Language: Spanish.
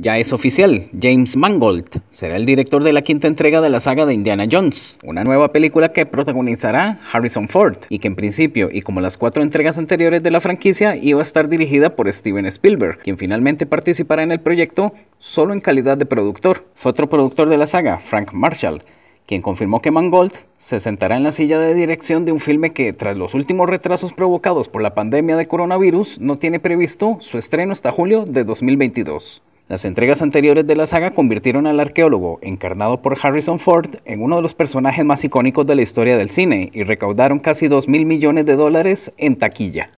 Ya es oficial, James Mangold será el director de la quinta entrega de la saga de Indiana Jones, una nueva película que protagonizará Harrison Ford y que en principio, y como las cuatro entregas anteriores de la franquicia, iba a estar dirigida por Steven Spielberg, quien finalmente participará en el proyecto solo en calidad de productor. Fue otro productor de la saga, Frank Marshall, quien confirmó que Mangold se sentará en la silla de dirección de un filme que, tras los últimos retrasos provocados por la pandemia de coronavirus, no tiene previsto su estreno hasta julio de 2022. Las entregas anteriores de la saga convirtieron al arqueólogo, encarnado por Harrison Ford, en uno de los personajes más icónicos de la historia del cine y recaudaron casi 2 mil millones de dólares en taquilla.